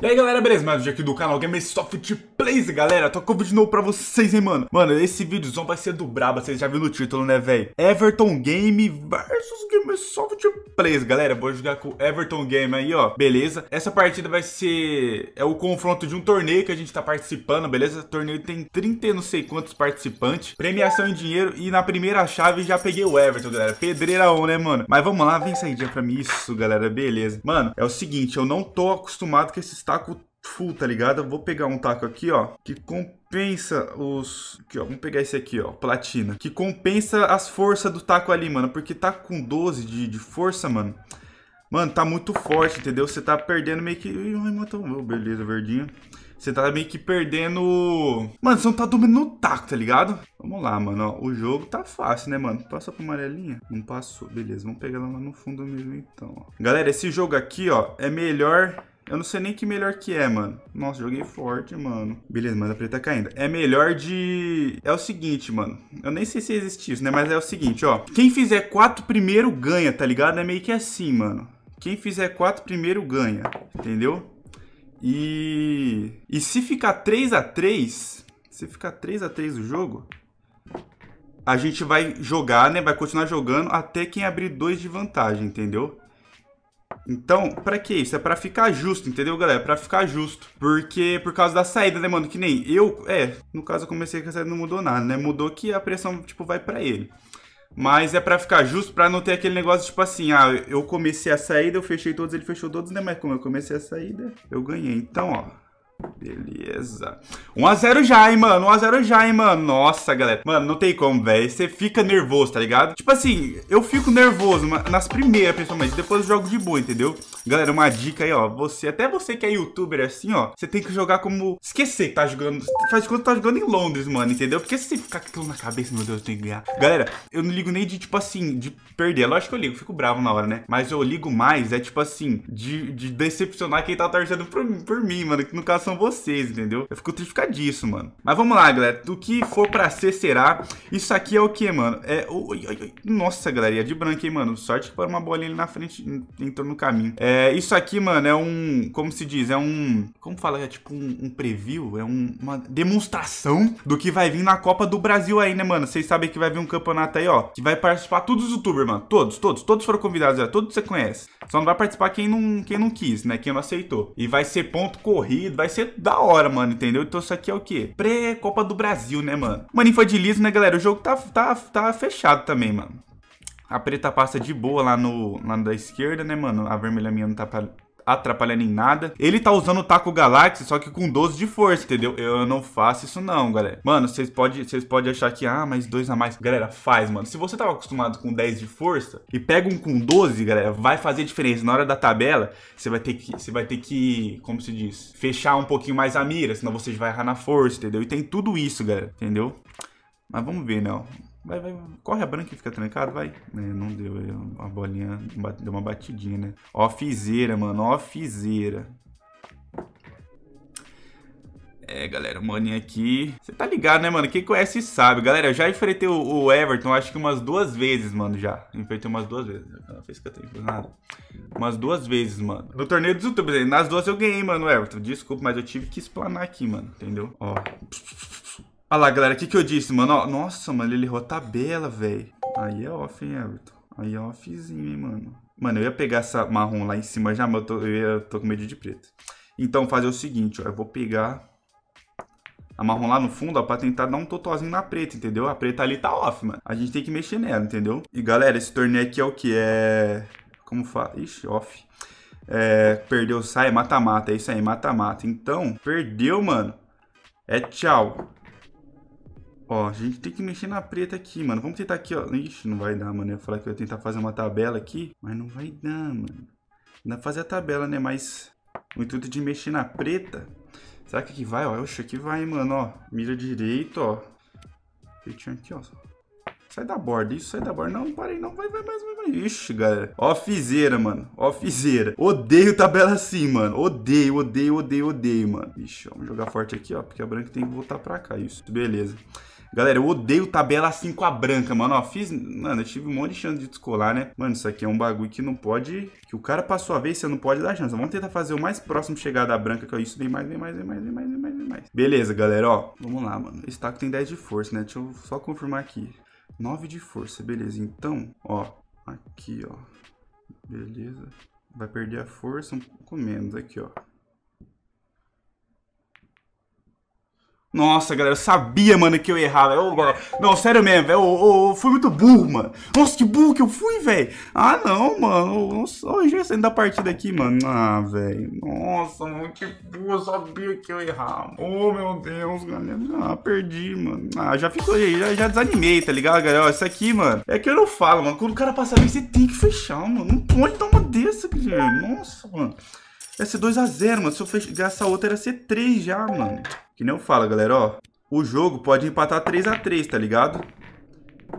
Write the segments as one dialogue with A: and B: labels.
A: E aí galera, beleza? Mais um vídeo aqui do canal Soft Plays, galera Tô com o vídeo novo pra vocês, hein, mano Mano, esse vídeozão vai ser do braba, vocês já viram no título, né, velho? Everton Game versus Soft Plays, galera Vou jogar com Everton Game aí, ó, beleza? Essa partida vai ser... é o confronto de um torneio que a gente tá participando, beleza? O torneio tem 30 e não sei quantos participantes Premiação em dinheiro e na primeira chave já peguei o Everton, galera Pedreira 1, né, mano? Mas vamos lá, vem sair dia pra mim, isso, galera, beleza Mano, é o seguinte, eu não tô acostumado com esses taco full, tá ligado? Eu vou pegar um taco aqui, ó, que compensa os... Aqui, ó, vamos pegar esse aqui, ó, platina. Que compensa as forças do taco ali, mano, porque tá com 12 de, de força, mano... Mano, tá muito forte, entendeu? Você tá perdendo meio que... Ih, matou beleza, verdinho. Você tá meio que perdendo... Mano, você não tá dominando o taco, tá ligado? Vamos lá, mano, ó. O jogo tá fácil, né, mano? Passa pra amarelinha? Não passou. Beleza, vamos pegar ela lá no fundo mesmo, então, ó. Galera, esse jogo aqui, ó, é melhor eu não sei nem que melhor que é, mano. Nossa, joguei forte, mano. Beleza, mas a preta tá caindo. É melhor de... É o seguinte, mano. Eu nem sei se existe isso, né? Mas é o seguinte, ó. Quem fizer quatro primeiro ganha, tá ligado? É meio que assim, mano. Quem fizer quatro primeiro ganha, entendeu? E... E se ficar 3 a 3 se ficar 3 a 3 o jogo, a gente vai jogar, né? Vai continuar jogando até quem abrir dois de vantagem, entendeu? Então, para que isso? É para ficar justo, entendeu, galera? É para ficar justo. Porque por causa da saída, né, mano? Que nem eu, é, no caso eu comecei com a saída não mudou nada, né? Mudou que a pressão tipo vai para ele. Mas é para ficar justo, para não ter aquele negócio tipo assim, ah, eu comecei a saída, eu fechei todos, ele fechou todos, né? Mas como eu comecei a saída, eu ganhei. Então, ó, Beleza. 1x0 já, hein, mano. 1x0 já, hein, mano. Nossa, galera. Mano, não tem como, velho. Você fica nervoso, tá ligado? Tipo assim, eu fico nervoso nas primeiras, principalmente. Depois eu jogo de boa, entendeu? Galera, uma dica aí, ó. Você, até você que é youtuber assim, ó. Você tem que jogar como... Esquecer que tá jogando... Faz quando tá jogando em Londres, mano, entendeu? Porque se você ficar com aquilo na cabeça, meu Deus, eu tenho que ganhar. Galera, eu não ligo nem de, tipo assim, de perder. Lógico que eu ligo, fico bravo na hora, né? Mas eu ligo mais, é tipo assim, de, de decepcionar quem tá torcendo por, por mim, mano. Que no caso são vocês, entendeu? Eu fico triste disso mano. Mas vamos lá, galera. Do que for pra ser, será. Isso aqui é o que, mano? É... Oi, oi, oi. Nossa, galera, é de branco, hein, mano? Sorte que parou uma bolinha ali na frente, entrou no caminho. É, isso aqui, mano, é um... Como se diz? É um... Como fala? É tipo um, um preview? É um, uma demonstração do que vai vir na Copa do Brasil aí, né, mano? Vocês sabem que vai vir um campeonato aí, ó. Que vai participar todos os youtubers, mano. Todos, todos. Todos foram convidados, ó. É, todos você conhece. Só não vai participar quem não, quem não quis, né? Quem não aceitou. E vai ser ponto corrido, vai ser ser da hora, mano, entendeu? Então isso aqui é o quê? Pré-Copa do Brasil, né, mano? Mano, foi de liso, né, galera? O jogo tá, tá, tá fechado também, mano. A preta passa de boa lá no lá da esquerda, né, mano? A vermelha minha não tá atrapalhando em nada. Ele tá usando o Taco Galaxy, só que com 12 de força, entendeu? Eu não faço isso não, galera. Mano, vocês podem vocês pode achar que, ah, mas dois a mais. Galera, faz, mano. Se você tava acostumado com 10 de força e pega um com 12, galera, vai fazer diferença. Na hora da tabela, você vai ter que, você vai ter que, como se diz, fechar um pouquinho mais a mira, senão você vai errar na força, entendeu? E tem tudo isso, galera, entendeu? Mas vamos ver, não. Né, Vai, vai, corre a branca e fica trancado, vai. É, não deu, é, a bolinha deu uma batidinha, né? Ó, fizeira, mano, ó, fizeira. É, galera, o maninho aqui... Você tá ligado, né, mano? Quem conhece sabe. Galera, eu já enfrentei o, o Everton, acho que umas duas vezes, mano, já. Enfrentei umas duas vezes. Não fez que eu tenho nada. Umas duas vezes, mano. No torneio dos youtubers, nas duas eu ganhei, mano, Everton. Desculpa, mas eu tive que explanar aqui, mano, entendeu? Ó. Olha lá, galera, o que, que eu disse, mano? nossa, mano, ele errou a tabela, velho. Aí é off, hein, Everton? Aí é offzinho, hein, mano? Mano, eu ia pegar essa marrom lá em cima já, mas eu tô, eu ia, tô com medo de preto. Então, fazer o seguinte, ó. Eu vou pegar a marrom lá no fundo, ó, pra tentar dar um totozinho na preta, entendeu? A preta ali tá off, mano. A gente tem que mexer nela, entendeu? E, galera, esse torneio aqui é o que? É... Como fala? Ixi, off. É... Perdeu, sai, mata-mata. É isso aí, mata-mata. Então, perdeu, mano. É tchau. Ó, a gente tem que mexer na preta aqui, mano. Vamos tentar aqui, ó. Ixi, não vai dar, mano. Eu ia falar que eu ia tentar fazer uma tabela aqui, mas não vai dar, mano. Dá pra fazer a tabela, né? Mas o intuito de mexer na preta... Será que aqui vai, ó? Oxe, aqui vai, mano, ó. Mira direito, ó. Feitinho aqui, ó. Sai da borda, isso, sai da borda. Não, parei, não. Vai, vai, mais, vai, vai. Ixi, galera. Ó fizeira, mano. Ó fizeira. Odeio tabela assim, mano. Odeio, odeio, odeio, odeio, mano. Ixi, ó, vamos jogar forte aqui, ó. Porque a branca tem que voltar pra cá, isso. Beleza. Galera, eu odeio tabela assim com a branca, mano. Ó, fiz... Mano, eu tive um monte de chance de descolar, né? Mano, isso aqui é um bagulho que não pode... Que o cara passou a vez, você não pode dar chance. Vamos tentar fazer o mais próximo chegar da branca, que é isso. Vem mais, vem mais, vem mais, vem mais, vem mais, vem mais. Beleza, galera, ó. Vamos lá, mano. Esse taco tem 10 de força, né? Deixa eu só confirmar aqui. 9 de força, beleza. Então, ó. Aqui, ó. Beleza. Vai perder a força um pouco menos aqui, ó. Nossa, galera, eu sabia, mano, que eu errava. não, sério mesmo, eu, eu, eu, fui muito burro, mano. Nossa, que burro que eu fui, velho. Ah, não, mano. Nossa, hoje eu saindo da partida aqui, mano. Ah, velho. Nossa, mano, que burro. Eu sabia que eu errava. Oh, meu Deus, galera. Ah, perdi, mano. Ah, já ficou aí. Já, já, desanimei, tá ligado, galera? isso aqui, mano, é que eu não falo, mano. Quando o cara passa bem, você tem que fechar, mano. Não pode dar uma dessa, galera. Nossa, mano. Ia ser 2x0, mano. Se eu essa outra, era ser 3 já, mano. Que nem eu falo, galera, ó. O jogo pode empatar 3x3, tá ligado?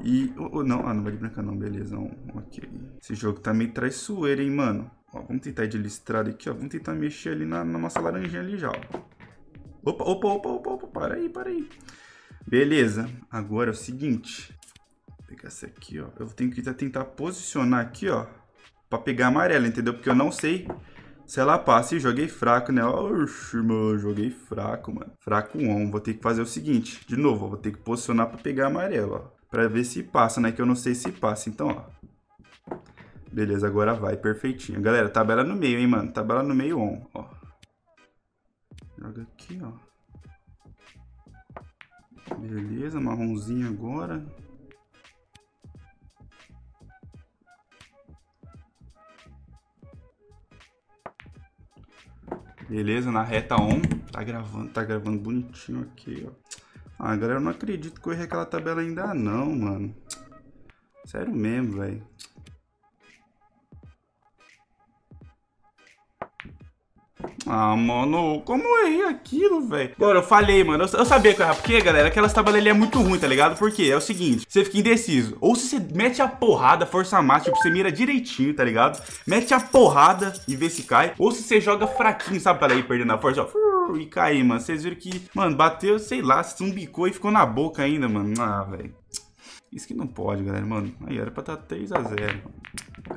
A: E... Oh, não, ah, não vai de branca não, beleza. Não. Ok. Esse jogo tá meio traiçoeiro, hein, mano. Ó, vamos tentar ir de listrado aqui, ó. Vamos tentar mexer ali na, na nossa laranjinha ali já, ó. Opa, opa, opa, opa, opa, para aí, para aí. Beleza. Agora é o seguinte. Vou pegar essa aqui, ó. Eu tenho que tentar posicionar aqui, ó. Pra pegar amarela, entendeu? Porque eu não sei ela passa, passe, joguei fraco, né? Oxi, mano, joguei fraco, mano. Fraco on. Vou ter que fazer o seguinte, de novo, vou ter que posicionar pra pegar amarelo, ó. Pra ver se passa, né? Que eu não sei se passa. Então, ó. Beleza, agora vai, perfeitinho. Galera, tabela no meio, hein, mano? Tabela no meio on, ó. Joga aqui, ó. Beleza, marronzinho agora. Beleza, na reta on. Tá gravando, tá gravando bonitinho aqui, ó. Ah, galera, eu não acredito que eu errei aquela tabela ainda não, mano. Sério mesmo, velho. Ah, mano, como eu é errei aquilo, velho? Mano, eu falei, mano. Eu, eu sabia que era Porque, galera, aquelas tabelas ali é muito ruim, tá ligado? Porque é o seguinte, você fica indeciso. Ou se você mete a porrada, força máxima, tipo, você mira direitinho, tá ligado? Mete a porrada e vê se cai. Ou se você joga fraquinho, sabe? Para ir perdendo a força, ó. E cair, mano. Vocês viram que, mano, bateu, sei lá, se zumbicou e ficou na boca ainda, mano. Ah, velho. Isso que não pode, galera, mano. Aí era pra tá estar 3x0.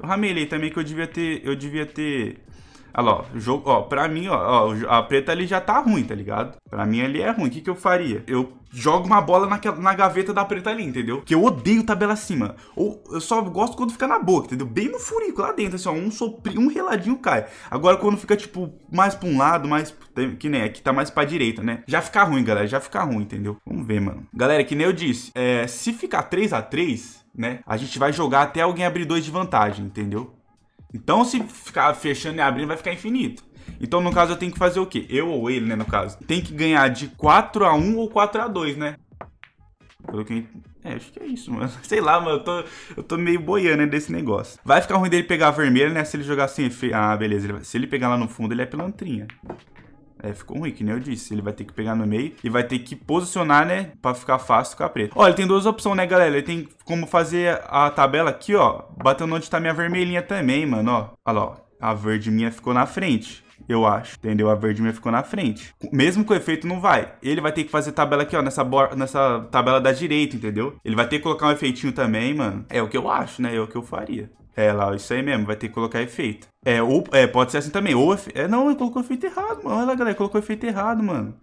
A: Eu ramelei também que eu devia ter... Eu devia ter... Olha lá, ó, jogo, ó, pra mim, ó, ó, a preta ali já tá ruim, tá ligado? Pra mim ali é ruim. O que, que eu faria? Eu jogo uma bola na, na gaveta da preta ali, entendeu? Que eu odeio tabela acima. Ou eu só gosto quando fica na boca, entendeu? Bem no furico lá dentro, assim, ó, um, sopri, um reladinho cai. Agora quando fica, tipo, mais pra um lado, mais. Que nem aqui é, tá mais pra direita, né? Já fica ruim, galera, já fica ruim, entendeu? Vamos ver, mano. Galera, que nem eu disse, é, se ficar 3 a 3 né? A gente vai jogar até alguém abrir dois de vantagem, entendeu? Então, se ficar fechando e abrindo, vai ficar infinito. Então, no caso, eu tenho que fazer o quê? Eu ou ele, né, no caso. Tem que ganhar de 4 a 1 ou 4 a 2 né? Pelo que... É, acho que é isso, mano. Sei lá, mano, eu tô, eu tô meio boiando desse negócio. Vai ficar ruim dele pegar vermelho, né, se ele jogar sem... Ah, beleza. Se ele pegar lá no fundo, ele é pilantrinha. É, ficou ruim, que nem eu disse. Ele vai ter que pegar no meio e vai ter que posicionar, né? Pra ficar fácil ficar preto. Olha, tem duas opções, né, galera? Ele tem como fazer a tabela aqui, ó. Batendo onde tá minha vermelhinha também, mano, ó. Olha lá, ó. A verde minha ficou na frente eu acho. Entendeu? A verde minha ficou na frente. Mesmo com o efeito, não vai. Ele vai ter que fazer tabela aqui, ó, nessa, nessa tabela da direita, entendeu? Ele vai ter que colocar um efeitinho também, mano. É o que eu acho, né? É o que eu faria. É, lá, isso aí mesmo, vai ter que colocar efeito. É, ou, é pode ser assim também. Ou efe... é, não, ele colocou efeito errado, mano. Olha lá, galera, colocou efeito errado, mano.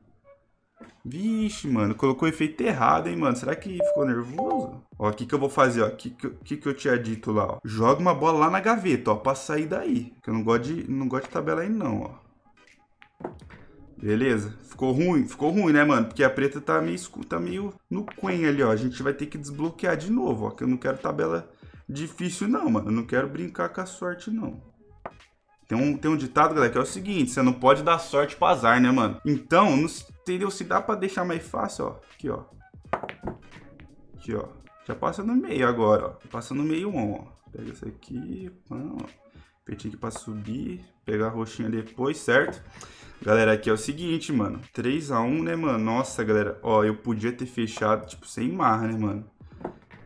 A: Vixe, mano, colocou efeito errado, hein, mano. Será que ficou nervoso? Ó, o que que eu vou fazer, ó. O que, que, que eu tinha dito lá, ó. Joga uma bola lá na gaveta, ó, pra sair daí. Que eu não gosto de, não gosto de tabela aí, não, ó. Beleza? Ficou ruim? Ficou ruim, né, mano? Porque a preta tá meio, tá meio no quen ali, ó. A gente vai ter que desbloquear de novo, ó. Que eu não quero tabela difícil, não, mano. Eu não quero brincar com a sorte, não. Tem um, tem um ditado, galera, que é o seguinte: você não pode dar sorte pro azar, né, mano? Então, não, entendeu? Se dá pra deixar mais fácil, ó. Aqui, ó. Aqui, ó. Já passa no meio agora, ó. Passa no meio um ó. Pega isso aqui, pão, ó. Petinho aqui pra subir. Pegar a roxinha depois, certo? Galera, aqui é o seguinte, mano. 3x1, né, mano? Nossa, galera. Ó, eu podia ter fechado, tipo, sem marra, né, mano?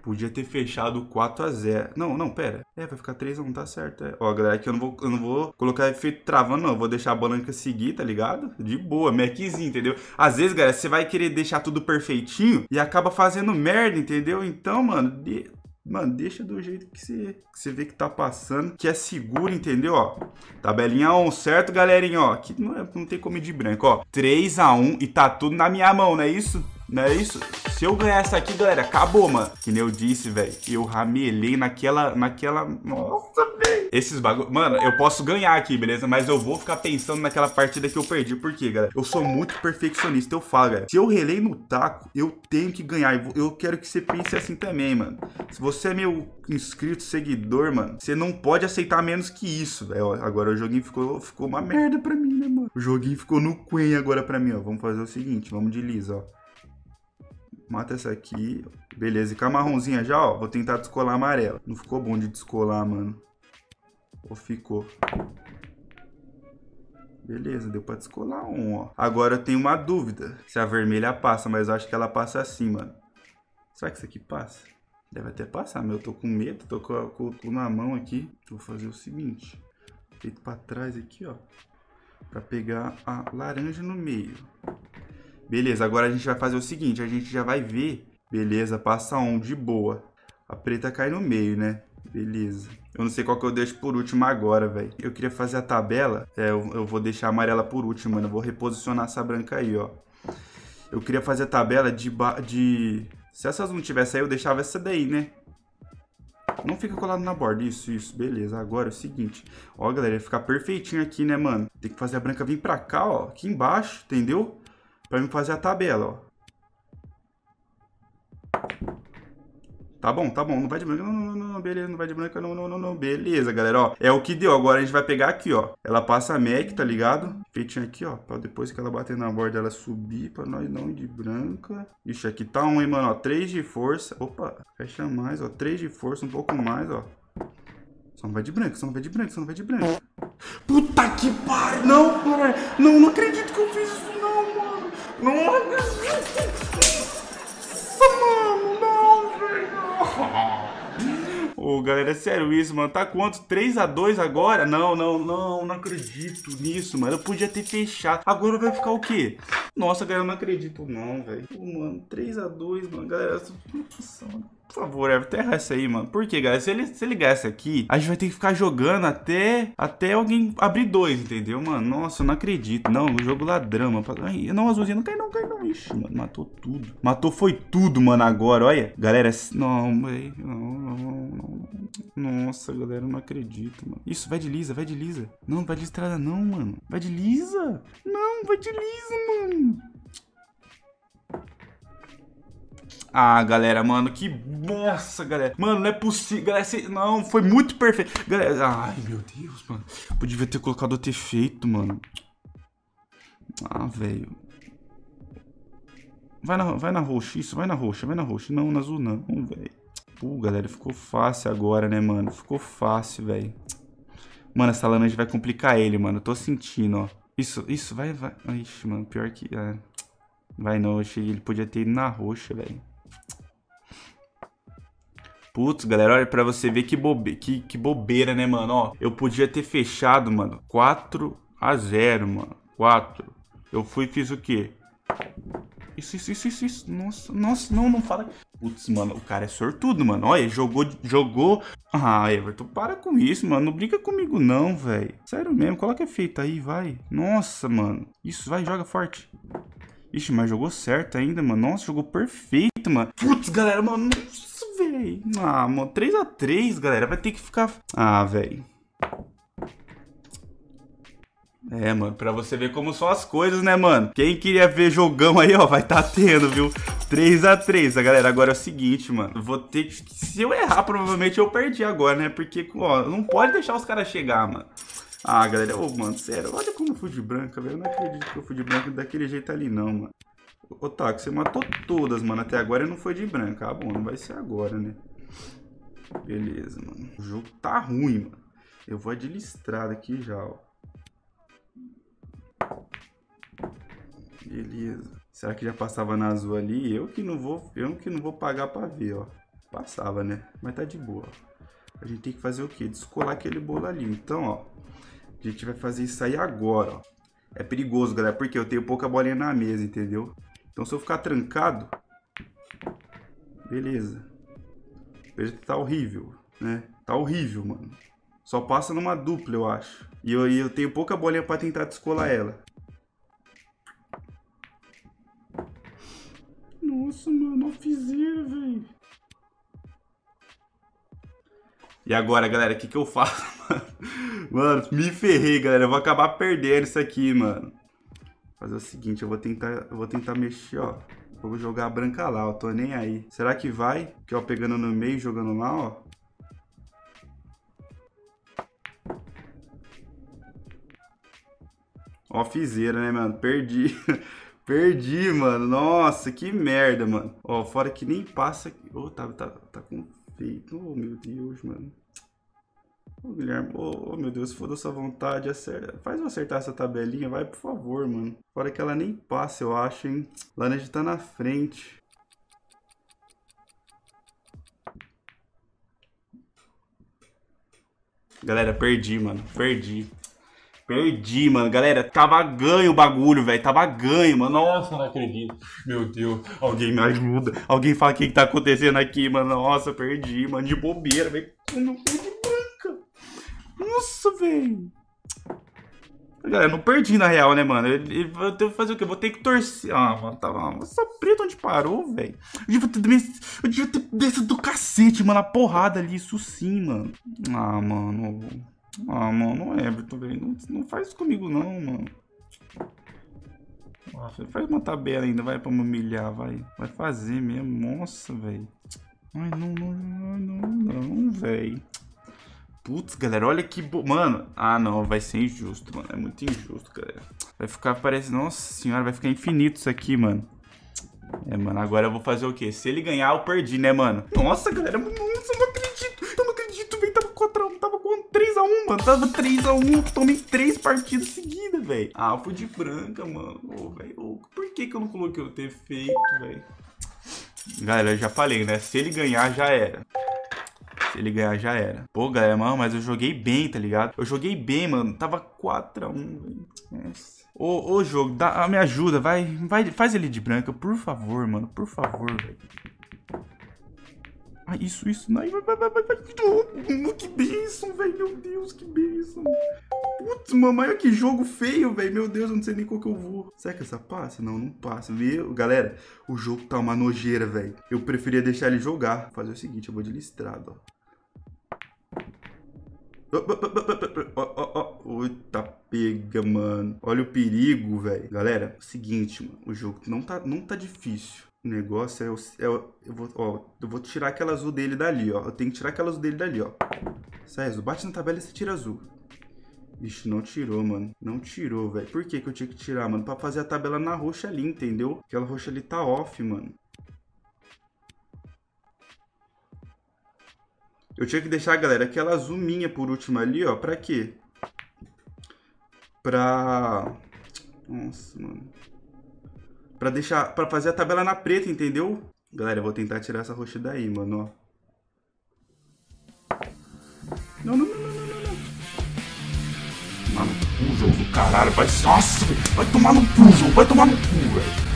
A: Podia ter fechado 4x0. Não, não, pera. É, vai ficar 3x1, tá certo. É. Ó, galera, aqui eu não vou, eu não vou colocar efeito travando, não. Eu vou deixar a bananca seguir, tá ligado? De boa, Maczinho, entendeu? Às vezes, galera, você vai querer deixar tudo perfeitinho e acaba fazendo merda, entendeu? Então, mano, de... Mano, deixa do jeito que você, que você vê que tá passando, que é seguro, entendeu? Ó, tabelinha 1, certo, galerinha? Ó, aqui não, é, não tem como ir de branco, ó. 3x1 e tá tudo na minha mão, não é isso? Não é isso? Se eu ganhar essa aqui, galera, acabou, mano. Que nem eu disse, velho. Eu ramelei naquela, naquela... Nossa, velho. Esses bagulho... Mano, eu posso ganhar aqui, beleza? Mas eu vou ficar pensando naquela partida que eu perdi. Por quê, galera? Eu sou muito perfeccionista, eu falo, galera. Se eu relei no taco, eu tenho que ganhar. Eu quero que você pense assim também, mano. Se você é meu inscrito, seguidor, mano, você não pode aceitar menos que isso, velho. Agora o joguinho ficou, ficou uma merda pra mim, né, mano? O joguinho ficou no Quen agora pra mim, ó. Vamos fazer o seguinte, vamos de Lisa, ó. Mata essa aqui. Beleza, e com a marronzinha já, ó, vou tentar descolar a amarela. Não ficou bom de descolar, mano. Ou ficou? Beleza, deu pra descolar um, ó. Agora eu tenho uma dúvida se a vermelha passa, mas eu acho que ela passa assim, mano. Será que isso aqui passa? Deve até passar, mas eu tô com medo, tô com, com, com na mão aqui. Vou fazer o seguinte, feito pra trás aqui, ó. Pra pegar a laranja no meio. Beleza, agora a gente vai fazer o seguinte, a gente já vai ver. Beleza, passa um de boa. A preta cai no meio, né? Beleza. Eu não sei qual que eu deixo por último agora, velho. Eu queria fazer a tabela. É, eu, eu, vou deixar a amarela por último, mano. Eu vou reposicionar essa branca aí, ó. Eu queria fazer a tabela de... de... Se essas não tivesse aí, eu deixava essa daí, né? Não fica colado na borda. Isso, isso. Beleza. Agora é o seguinte. Ó, galera, ia ficar perfeitinho aqui, né, mano? Tem que fazer a branca vir pra cá, ó. Aqui embaixo, entendeu? para me fazer a tabela, ó. Tá bom, tá bom, não vai de branca não, não, não, beleza, não vai de branca não, não, não, não, beleza, galera, ó. É o que deu, agora a gente vai pegar aqui, ó. Ela passa a MAC, tá ligado? Feitinho aqui, ó, pra depois que ela bater na borda, ela subir pra nós não ir de branca. Ixi, aqui tá um, hein, mano, ó, 3 de força. Opa, fecha mais, ó, 3 de força, um pouco mais, ó. Só não vai de branca só não vai de branca só não vai de branca. Puta que pariu, não, não, não acredito que eu fiz isso. Não. Mano, não, velho. Ô, galera, é sério isso, mano. Tá quanto? 3x2 agora? Não, não, não, não acredito nisso, mano. Eu podia ter fechado. Agora vai ficar o quê? Nossa, galera, eu não acredito não, velho. Mano, 3x2, mano. Galera, essa... Nossa, mano. Por favor, Everton, é, erra essa aí, mano. Por quê, galera? Se ele, se ele ganhar essa aqui, a gente vai ter que ficar jogando até, até alguém abrir dois, entendeu, mano? Nossa, eu não acredito. Não, o jogo ladrão, mano. Ai, não, azulzinho, não cai não, cai não. Ixi, mano, matou tudo. Matou foi tudo, mano, agora, olha. Galera, é não, velho. Não, não, não. Nossa, galera, eu não acredito, mano. Isso, vai de lisa, vai de lisa. Não, vai de estrada não, mano. Vai de lisa. Não, vai de lisa, mano. Ah, galera, mano, que bosta, galera. Mano, não é possível. Galera, cê... não, foi muito perfeito. Galera, ai, meu Deus, mano. Podia ter colocado outro efeito, mano. Ah, velho. Vai na, vai na roxa, isso, vai na roxa, vai na roxa. Não, na azul não, velho. Pô, galera, ficou fácil agora, né, mano? Ficou fácil, velho. Mano, essa laranja vai complicar ele, mano. Eu tô sentindo, ó. Isso, isso, vai, vai. Ixi, mano, pior que... É. Vai não, achei ele podia ter ido na roxa, velho. Putz, galera, olha pra você ver que, bobe... que, que bobeira, né, mano? Ó, eu podia ter fechado, mano, 4 a 0, mano. 4. Eu fui e fiz o quê? Isso, isso, isso, isso, isso. Nossa, nossa, não, não fala. Putz, mano, o cara é sortudo, mano. Olha, jogou, jogou. Ah, Everton, para com isso, mano. Não brinca comigo, não, velho. Sério mesmo, coloca efeito aí, vai. Nossa, mano. Isso, vai, joga forte. Ixi, mas jogou certo ainda, mano. Nossa, jogou perfeito, mano. Putz, galera, mano. Nossa sei. Ah, mano, 3x3, galera. Vai ter que ficar... Ah, velho. É, mano, pra você ver como são as coisas, né, mano? Quem queria ver jogão aí, ó, vai tá tendo, viu? 3x3, a, a galera. Agora é o seguinte, mano. Vou ter que... Se eu errar, provavelmente eu perdi agora, né? Porque, ó, não pode deixar os caras chegar, mano. Ah, galera, ô, mano, sério. Olha como eu fui de branca, velho. Eu não acredito que eu fui de branca daquele jeito ali, não, mano. Ô, Taco, você matou todas, mano. Até agora não foi de branca. Ah, bom, não vai ser agora, né? Beleza, mano. O jogo tá ruim, mano. Eu vou administrar aqui já, ó. Beleza. Será que já passava na azul ali? Eu que não vou, eu que não vou pagar pra ver, ó. Passava, né? Mas tá de boa. A gente tem que fazer o quê? Descolar aquele bolo ali. Então, ó. A gente vai fazer isso aí agora, ó. É perigoso, galera, porque eu tenho pouca bolinha na mesa, entendeu? Então se eu ficar trancado, beleza. O PGT tá horrível, né? Tá horrível, mano. Só passa numa dupla, eu acho. E eu, eu tenho pouca bolinha pra tentar descolar ela. Nossa, mano, fizeram, velho. E agora, galera, o que, que eu faço, mano? Mano, me ferrei, galera. Eu vou acabar perdendo isso aqui, mano. Fazer o seguinte, eu vou tentar, eu vou tentar mexer, ó. Vou jogar a branca lá, ó. Tô nem aí. Será que vai? Que ó, pegando no meio, jogando lá, ó. Ó, fizeira, né, mano? Perdi. Perdi, mano. Nossa, que merda, mano. Ó, fora que nem passa... Ô, oh, tá, tá, tá com feito. Oh, meu Deus, mano. Ô, Guilherme, ô, ô, meu Deus, se for da sua vontade, acerta, faz eu acertar essa tabelinha, vai, por favor, mano. Fora que ela nem passa, eu acho, hein. Laranja tá na frente. Galera, perdi, mano. Perdi. Perdi, mano. Galera, tava ganho o bagulho, velho. Tava ganho, mano. Nossa, não acredito. Meu Deus. Alguém me ajuda. Alguém fala o que, que tá acontecendo aqui, mano. Nossa, perdi, mano. De bobeira, velho. Não nossa, velho. Galera, não perdi na real, né, mano? Eu, eu, eu tenho que fazer o quê? Eu vou ter que torcer. Ah, mano, tava. Tá, Nossa, preto onde parou, velho? Eu devia ter, eu devia ter descido do cacete, mano. A porrada ali, isso sim, mano. Ah, mano. Ah, mano, é Everton, velho. Não, não faz isso comigo, não, mano. Nossa, faz uma tabela ainda, vai pra me humilhar, vai. Vai fazer mesmo. Nossa, velho. Ai, não, não, não, não, não, velho. Putz, galera, olha que... Bo... Mano, ah, não, vai ser injusto, mano. É muito injusto, galera. Vai ficar, parece... Nossa senhora, vai ficar infinito isso aqui, mano. É, mano, agora eu vou fazer o quê? Se ele ganhar, eu perdi, né, mano? Nossa, galera, nossa, eu não acredito. Eu não acredito, velho. Tava contra um, tava com 3x1, mano. Tava 3x1, tomei 3 partidas seguidas, velho. Ah, eu fui de branca, mano. Ô, oh, velho, oh, por que que eu não coloquei o ter feito, velho? Galera, eu já falei, né? Se ele ganhar, já era. Se ele ganhar, já era. Pô, galera, mano, mas eu joguei bem, tá ligado? Eu joguei bem, mano. Tava 4x1. Nossa. Ô, ô, jogo, dá, ah, me ajuda, vai, vai, faz ele de branca, por favor, mano, por favor, velho. Ah, isso, isso, não, vai, vai, vai, vai, oh, que bênção, velho, meu Deus, que bênção. Putz, mamãe, olha que jogo feio, velho, meu Deus, eu não sei nem qual que eu vou. Será que é essa passa? Não, não passa, viu? Galera, o jogo tá uma nojeira, velho. Eu preferia deixar ele jogar. Vou fazer o seguinte, eu vou de listrado, ó. Ó, Eita pega, mano. Olha o perigo, velho. Galera, é seguinte, mano. O jogo não tá, não tá difícil. O negócio é, eu, é eu, vou, ó, eu vou tirar aquela azul dele dali, ó. Eu tenho que tirar aquela azul dele dali, ó. Sai é Bate na tabela e você tira azul. Ixi, não tirou, mano. Não tirou, velho. Por que que eu tinha que tirar, mano? Pra fazer a tabela na roxa ali, entendeu? Aquela roxa ali tá off, mano. Eu tinha que deixar, galera, aquela zoominha por último ali, ó. Pra quê? Pra... Nossa, mano. Pra deixar... Pra fazer a tabela na preta, entendeu? Galera, eu vou tentar tirar essa roxa daí, mano, ó. Não, não, não, não, não, não. Mano, jogo do caralho. Vai... Nossa, vai tomar no puzzle. Vai tomar no cu, velho.